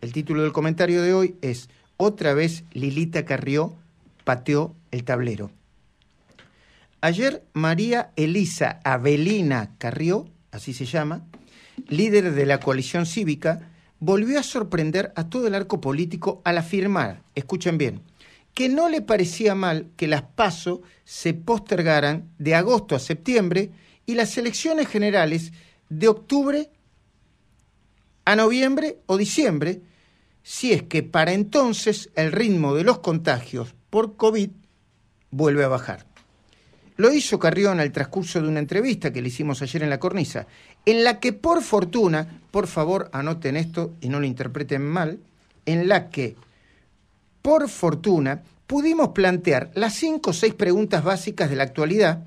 El título del comentario de hoy es Otra vez Lilita Carrió pateó el tablero. Ayer María Elisa Avelina Carrió, así se llama, líder de la coalición cívica, volvió a sorprender a todo el arco político al afirmar, escuchen bien, que no le parecía mal que las PASO se postergaran de agosto a septiembre y las elecciones generales de octubre a noviembre o diciembre, si es que para entonces el ritmo de los contagios por COVID vuelve a bajar. Lo hizo Carrión al transcurso de una entrevista que le hicimos ayer en la cornisa, en la que por fortuna, por favor anoten esto y no lo interpreten mal, en la que por fortuna pudimos plantear las cinco o seis preguntas básicas de la actualidad,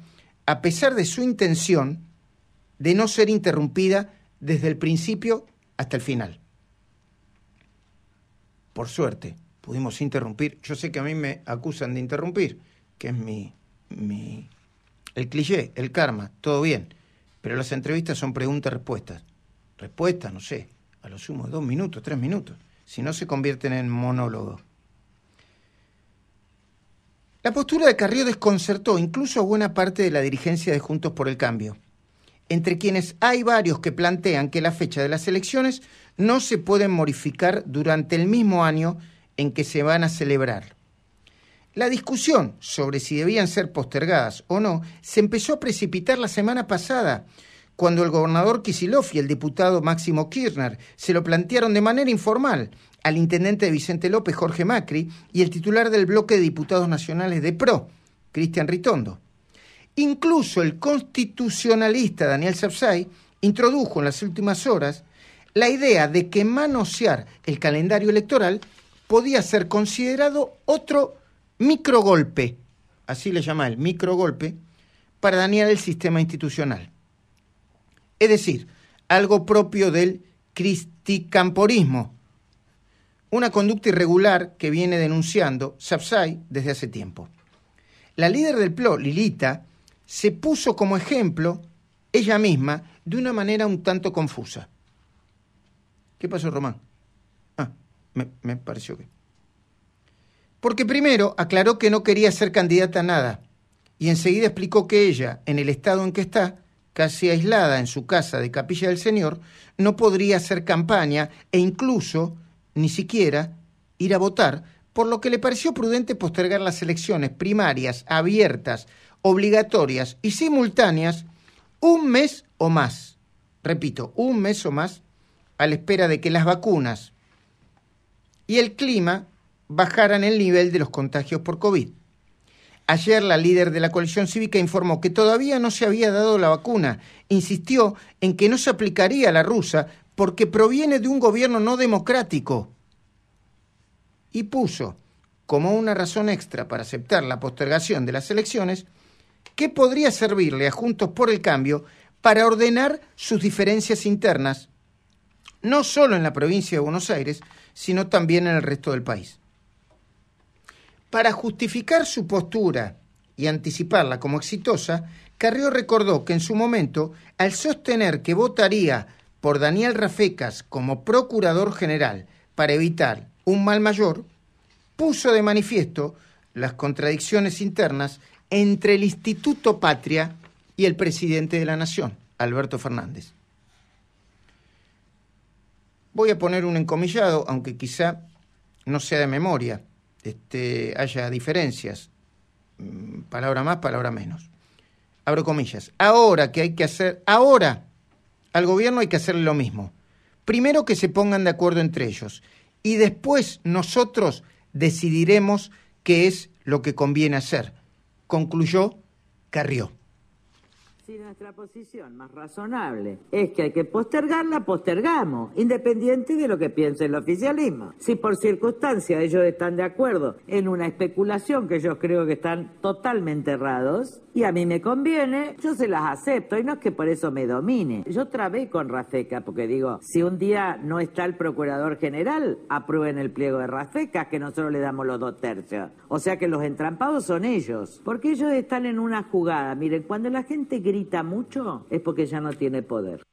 a pesar de su intención de no ser interrumpida desde el principio hasta el final. Por suerte, pudimos interrumpir. Yo sé que a mí me acusan de interrumpir, que es mi, mi el cliché, el karma, todo bien. Pero las entrevistas son preguntas-respuestas. Respuestas, no sé, a lo sumo dos minutos, tres minutos. Si no, se convierten en monólogos. La postura de Carrió desconcertó incluso a buena parte de la dirigencia de Juntos por el Cambio entre quienes hay varios que plantean que la fecha de las elecciones no se pueden modificar durante el mismo año en que se van a celebrar. La discusión sobre si debían ser postergadas o no se empezó a precipitar la semana pasada, cuando el gobernador Kisilov y el diputado Máximo Kirchner se lo plantearon de manera informal al intendente Vicente López, Jorge Macri, y el titular del bloque de diputados nacionales de PRO, Cristian Ritondo. Incluso el constitucionalista Daniel Sapsay introdujo en las últimas horas la idea de que manosear el calendario electoral podía ser considerado otro microgolpe, así le llama el microgolpe, para dañar el sistema institucional. Es decir, algo propio del cristicamporismo, una conducta irregular que viene denunciando Sapsay desde hace tiempo. La líder del PLO, Lilita, se puso como ejemplo ella misma de una manera un tanto confusa. ¿Qué pasó, Román? Ah, me, pareció que... Porque primero aclaró que no quería ser candidata a nada y enseguida explicó que ella, en el estado en que está, casi aislada en su casa de Capilla del Señor, no podría hacer campaña e incluso ni siquiera ir a votar, por lo que le pareció prudente postergar las elecciones primarias abiertas obligatorias y simultáneas un mes o más, repito, un mes o más, a la espera de que las vacunas y el clima bajaran el nivel de los contagios por COVID. Ayer la líder de la coalición cívica informó que todavía no se había dado la vacuna, insistió en que no se aplicaría la rusa porque proviene de un gobierno no democrático y puso como una razón extra para aceptar la postergación de las elecciones Qué podría servirle a Juntos por el Cambio para ordenar sus diferencias internas, no solo en la provincia de Buenos Aires, sino también en el resto del país. Para justificar su postura y anticiparla como exitosa, Carrió recordó que en su momento, al sostener que votaría por Daniel Rafecas como procurador general para evitar un mal mayor, puso de manifiesto las contradicciones internas entre el Instituto Patria y el presidente de la Nación, Alberto Fernández. Voy a poner un encomillado, aunque quizá no sea de memoria, este, haya diferencias, mm, palabra más, palabra menos. Abro comillas. Ahora que hay que hacer, ahora al gobierno hay que hacerle lo mismo. Primero que se pongan de acuerdo entre ellos y después nosotros decidiremos qué es lo que conviene hacer concluyó Carrió. Si nuestra posición más razonable es que hay que postergarla, postergamos, independiente de lo que piense el oficialismo. Si por circunstancia ellos están de acuerdo en una especulación que yo creo que están totalmente errados, y a mí me conviene, yo se las acepto, y no es que por eso me domine. Yo trabé con Rafeca, porque digo, si un día no está el procurador general, aprueben el pliego de Rafeca, que nosotros le damos los dos tercios. O sea que los entrampados son ellos, porque ellos están en una jugada. Miren, cuando la gente que grita mucho es porque ya no tiene poder.